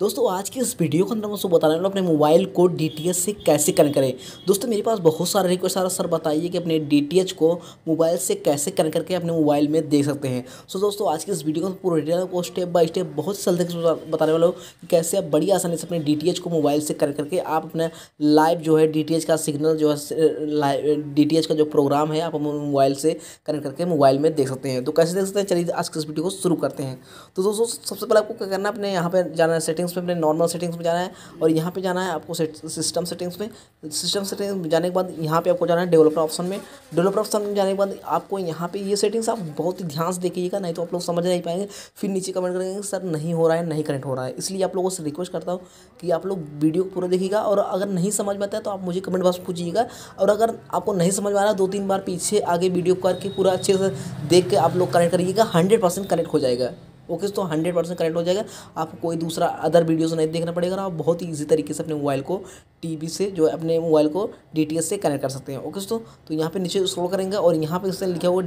दोस्तों आज की इस वीडियो के अंदर मैं बताने वाला हूँ अपने मोबाइल को डीटीएच से कैसे कनेक्ट करें दोस्तों मेरे पास बहुत सारे रिक्वेस्ट आ रहा सर बताइए कि अपने डीटीएच को मोबाइल से कैसे कनेक्ट करके अपने मोबाइल में देख सकते हैं सो दोस्तों आज की इस वीडियो में पूरा डिटेल को स्टेप बाय स्टेप बहुत जल्दी बताने वाला हूँ कि कैसे आप बड़ी आसानी से अपने डी को मोबाइल से कनेक्ट करके आप अपना लाइव जो है डी का सिग्नल जो है डी का जो प्रोग्राम है आप अपने मोबाइल से कनेक्ट करके मोबाइल में देख सकते हैं तो कैसे देख सकते हैं चलिए आज की इस वीडियो को शुरू करते हैं तो दोस्तों सबसे पहले आपको क्या करना अपने यहाँ पर जाना सेटिंग सेटिंग्स में अपने नॉर्मल सेटिंग्स में जाना है और यहाँ पे जाना है आपको सिस्टम सेटिंग्स में सिस्टम सेटिंग्स में जाने के बाद यहाँ पे आपको जाना है डेवलपर ऑप्शन में डेवलपर ऑप्शन में जाने के बाद आपको यहाँ पे ये सेटिंग्स आप बहुत ही ध्यान से देखिएगा नहीं तो आप लोग समझ नहीं पाएंगे फिर नीचे कमेंट करेंगे सर नहीं हो रहा है नहीं कनेक्ट हो रहा है इसलिए आप लोगों से रिक्वेस्ट करता हूँ कि आप लोग वीडियो पूरा देखिएगा और अगर नहीं समझ में आता है तो आप मुझे कमेंट बॉक्स पूछिएगा और अगर आपको नहीं समझ में आ रहा दो तीन बार पीछे आगे वीडियो करके पूरा अच्छे से देख के आप लोग कनेक्ट करिएगा हंड्रेड परसेंट कनेक्ट हो जाएगा ओके तो हंड्रेड परसेंट कनेक्ट हो जाएगा आपको कोई दूसरा अदर वीडियोस नहीं देखना पड़ेगा आप बहुत ही ईजी तरीके से अपने मोबाइल को टीवी से जो अपने मोबाइल को डी से कनेक्ट कर सकते हैं ओके दोस्तों तो यहाँ पे नीचे स्क्रॉल करेंगे और यहाँ पे इसने लिखा हुआ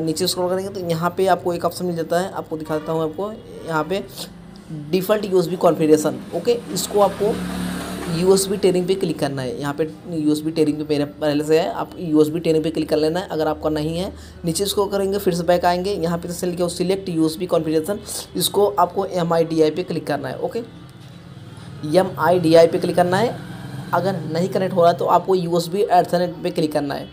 नीचे स्क्रॉल करेंगे तो यहाँ पर आपको एक ऑप्शन मिल जाता है आपको दिखाता हूँ आपको यहाँ पे डिफ़ॉल्ट यूज़ कॉन्फ़िगरेशन ओके इसको आपको यू एस बी टेरिंग पर क्लिक करना है यहाँ पे यू एस बी टेरिंग पे मेरे पहले से है आप यू एस बी टेरिंग पे क्लिक कर लेना है अगर आपका नहीं है नीचे इसको करेंगे फिर से बैक आएंगे यहाँ पे से लिखे select U S B configuration इसको आपको एम आई डी आई पे क्लिक करना है okay M I D I पे क्लिक करना है अगर नहीं कनेक्ट हो रहा है तो आपको यू एस बी एडसनेट पर क्लिक करना है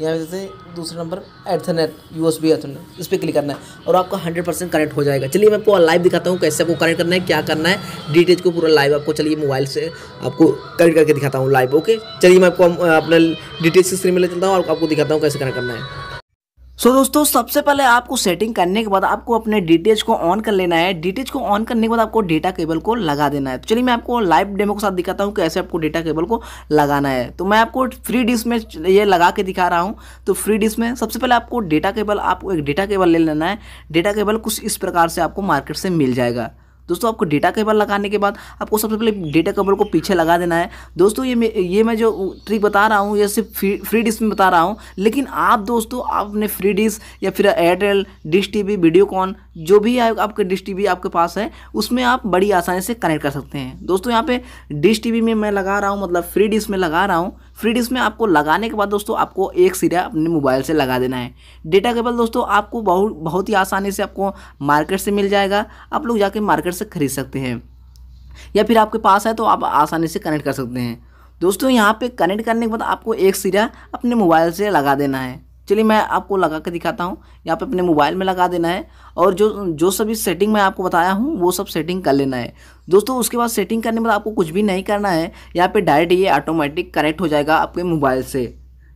यहाँ जैसे दूसरा number Ethernet U S B Ethernet इस पर क्लिक करना है और आपका हंड्रेड परसेंट कनेक्ट हो जाएगा चलिए मैं पूरा लाइव दिखाता हूँ कैसे आपको कनेक्ट करना है क्या करना है डिटेज को पूरा लाइव आपको चलिए मोबाइल से आपको कनेक्ट करके दिखाता हूँ लाइव ओके चलिए मैं आपको अपना डिटेल्स की स्क्रीन में ले चलता हूँ और आपको दिखाता हूँ कैसे कनेक्ट करना है सो so, दोस्तों सबसे पहले आपको सेटिंग करने के बाद आपको अपने डीटेज को ऑन कर लेना है डीटेज को ऑन करने के बाद आपको डेटा केबल को लगा देना है तो चलिए मैं आपको लाइव डेमो के साथ दिखाता हूँ कैसे आपको डेटा केबल को लगाना है तो मैं आपको फ्री डिश में ये लगा के दिखा रहा हूँ तो फ्री डिश में सबसे पहले आपको डेटा केबल आपको एक डेटा केबल ले लेना है डेटा केबल कुछ इस प्रकार से आपको मार्केट से मिल जाएगा दोस्तों आपको डेटा केबल लगाने के बाद आपको सबसे पहले डेटा केबल को पीछे लगा देना है दोस्तों ये ये मैं जो ट्रिक बता रहा हूँ ये सिर्फ फ्री फ्री डिश में बता रहा हूँ लेकिन आप दोस्तों आपने फ्री डिश या फिर Airtel dish T V Videocon जो भी आपके डिश टी आपके पास है उसमें आप बड़ी आसानी से कनेक्ट कर सकते हैं दोस्तों यहाँ पर डिश टी में मैं लगा रहा हूँ मतलब फ्री डिश में लगा रहा हूँ फ्री डिस्क में आपको लगाने के बाद दोस्तों आपको एक सिरा अपने मोबाइल से लगा देना है डेटा केबल दोस्तों आपको बहुत बहुत ही आसानी से आपको मार्केट से मिल जाएगा आप लोग जाके मार्केट से खरीद सकते हैं या फिर आपके पास है तो आप आसानी से कनेक्ट कर सकते हैं दोस्तों यहाँ पे कनेक्ट करने के बाद आपको एक सिरा अपने मोबाइल से लगा देना है चलिए मैं आपको लगा कर दिखाता हूँ यहाँ पे अपने मोबाइल में लगा देना है और जो जो सभी सेटिंग मैं आपको बताया हूँ वो सब सेटिंग कर लेना है दोस्तों उसके बाद सेटिंग करने के बाद आपको कुछ भी नहीं करना है यहाँ पे डायरेक्ट ये ऑटोमेटिक कनेक्ट हो जाएगा आपके मोबाइल से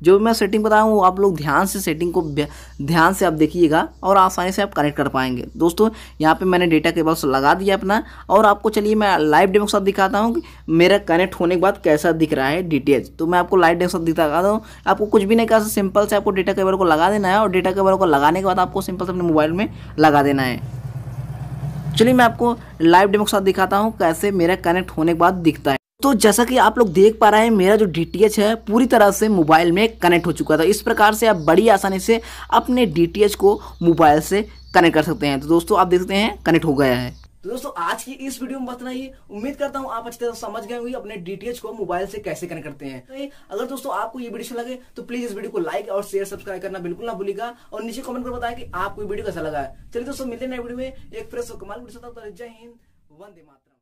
जो भी मैं सेटिंग बताया हूँ आप लोग ध्यान से सेटिंग को ध्यान से आप देखिएगा और आसानी से आप कनेक्ट कर पाएंगे दोस्तों यहाँ पे मैंने डेटा केबल्स लगा दिया अपना और आपको चलिए मैं लाइव डेमो के साथ दिखाता हूँ कि मेरा कनेक्ट होने के बाद कैसा दिख रहा है डिटेल्स तो मैं आपको लाइव डेमो के साथ दिखाता हूँ आपको कुछ भी नहीं कहा सिंपल से आपको डेटा केबल को लगा देना है और डेटा केबल को लगाने के बाद आपको सिंपल से अपने मोबाइल में लगा देना है चलिए मैं आपको लाइव डेमो के साथ दिखाता हूँ कैसे मेरा कनेक्ट होने के बाद दिखता है तो जैसा कि आप लोग देख पा रहे हैं मेरा जो डी है पूरी तरह से मोबाइल में कनेक्ट हो चुका था इस प्रकार से आप बड़ी आसानी से अपने डी को मोबाइल से कनेक्ट कर सकते हैं तो दोस्तों आप देखते हैं कनेक्ट हो गया है तो दोस्तों आज की इस वीडियो में बतना ही उम्मीद करता हूँ आप अच्छी तरह समझ गए होंगे अपने डीटीएच को मोबाइल से कैसे कनेक्ट करते हैं तो अगर दोस्तों आपको ये वीडियो अच्छा लगे तो प्लीज इस वीडियो को लाइक और शेयर सब्सक्राइब करना बिल्कुल ना भूलिएगा और नीचे कमेंट कर बताएं कि आपको ये वीडियो कैसा लगा है चलिए दोस्तों मिलते हैं नए वीडियो में एक फ्रेश कमाल जय हिंद वंदे मात्र